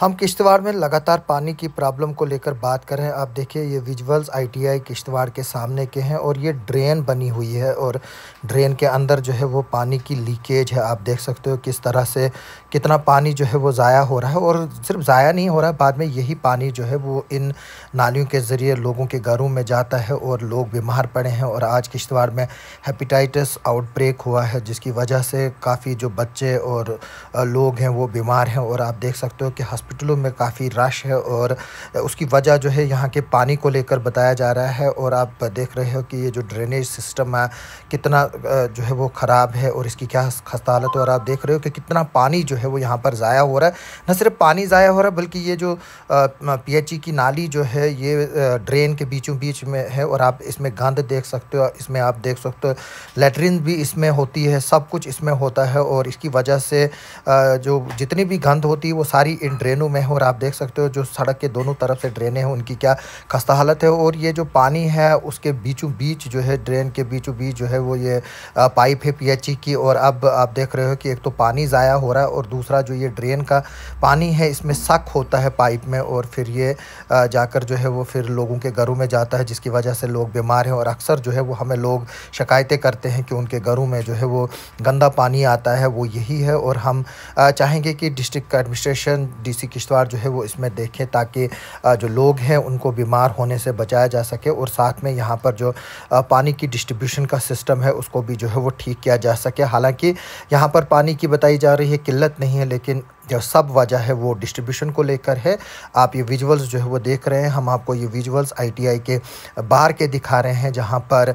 हम किश्तवाड़ में लगातार पानी की प्रॉब्लम को लेकर बात कर रहे हैं आप देखिए ये विजुअल्स आईटीआई किश्तवाड़ के सामने के हैं और ये ड्रेन बनी हुई है और ड्रेन के अंदर जो है वो पानी की लीकेज है आप देख सकते हो किस तरह से कितना पानी जो है वो ज़ाया हो रहा है और सिर्फ ज़ाया नहीं हो रहा है बाद में यही पानी जो है वो इन नालियों के ज़रिए लोगों के घरों में जाता है और लोग बीमार पड़े हैं और आज किश्तवाड़ में हेपेटाइटिस आउटब्रेक हुआ है जिसकी वजह से काफ़ी जो बच्चे और लोग हैं वो बीमार हैं और आप देख सकते हो कि हॉस्पिटलों में काफ़ी रश है और उसकी वजह जो है यहाँ के पानी को लेकर बताया जा रहा है और आप देख रहे हो कि ये जो ड्रेनेज सिस्टम है कितना जो है वो ख़राब है और इसकी क्या खस्ता हालत है और आप देख रहे हो कि कितना पानी जो है वो यहाँ पर ज़ाया हो रहा है न सिर्फ पानी ज़ाया हो रहा है बल्कि ये जो पी की नाली जो है ये ड्रेन के बीचों बीच में है और आप इसमें गंद देख सकते हो इसमें आप देख सकते हो लेटरिन भी इसमें होती है सब कुछ इसमें होता है और इसकी वजह से जो जितनी भी गंद होती है वो सारी इन ड्रेन रेनू में और आप देख सकते हो जो सड़क के दोनों तरफ से ड्रेनें हैं उनकी क्या खस्ता हालत है और ये जो पानी है उसके बीचों बीच जो है ड्रेन के बीचों बीच जो है वो ये पाइप है पी की और अब आप देख रहे हो कि एक तो पानी ज़ाया हो रहा है और दूसरा जो ये ड्रेन का पानी है इसमें शक होता है पाइप में और फिर ये जाकर जो है वो फिर लोगों के घरों में जाता है जिसकी वजह से लोग बीमार हैं और अक्सर जो है वो हमें लोग शिकायतें करते हैं कि उनके घरों में जो है वो गंदा पानी आता है वो यही है और हम चाहेंगे कि डिस्ट्रिक्ट एडमिनिस्ट्रेशन डी ऐसी किश्तवाड़ जो है वो इसमें देखें ताकि जो लोग हैं उनको बीमार होने से बचाया जा सके और साथ में यहाँ पर जो पानी की डिस्ट्रीब्यूशन का सिस्टम है उसको भी जो है वो ठीक किया जा सके हालाँकि यहाँ पर पानी की बताई जा रही है किल्लत नहीं है लेकिन जो सब वजह है वो डिस्ट्रीब्यूशन को लेकर है आप ये विजुअल्स जो है वो देख रहे हैं हम आपको ये विजुअल्स आईटीआई के बाहर के दिखा रहे हैं जहाँ पर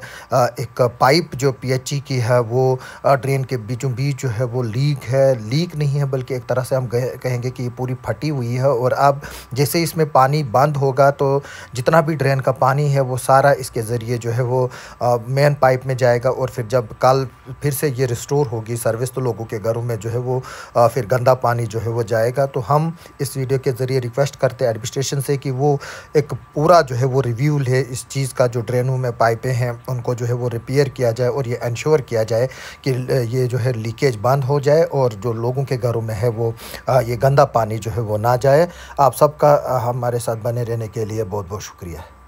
एक पाइप जो पीएचई e की है वो ड्रेन के बीचों बीच जो है वो लीक है लीक नहीं है बल्कि एक तरह से हम कहेंगे कि ये पूरी फटी हुई है और अब जैसे इसमें पानी बंद होगा तो जितना भी ड्रेन का पानी है वो सारा इसके ज़रिए जो है वो मेन पाइप में जाएगा और फिर जब कल फिर से ये रिस्टोर होगी सर्विस तो लोगों के घरों में जो है वो फिर गंदा पानी जो है वो जाएगा तो हम इस वीडियो के ज़रिए रिक्वेस्ट करते हैं एडमिनिस्ट्रेशन से कि वो एक पूरा जो है वो रिव्यू ले इस चीज़ का जो ड्रेनों में पाइपें हैं उनको जो है वो रिपेयर किया जाए और ये इंश्योर किया जाए कि ये जो है लीकेज बंद हो जाए और जो लोगों के घरों में है वो ये गंदा पानी जो है वो ना जाए आप सबका हमारे साथ बने रहने के लिए बहुत बहुत शुक्रिया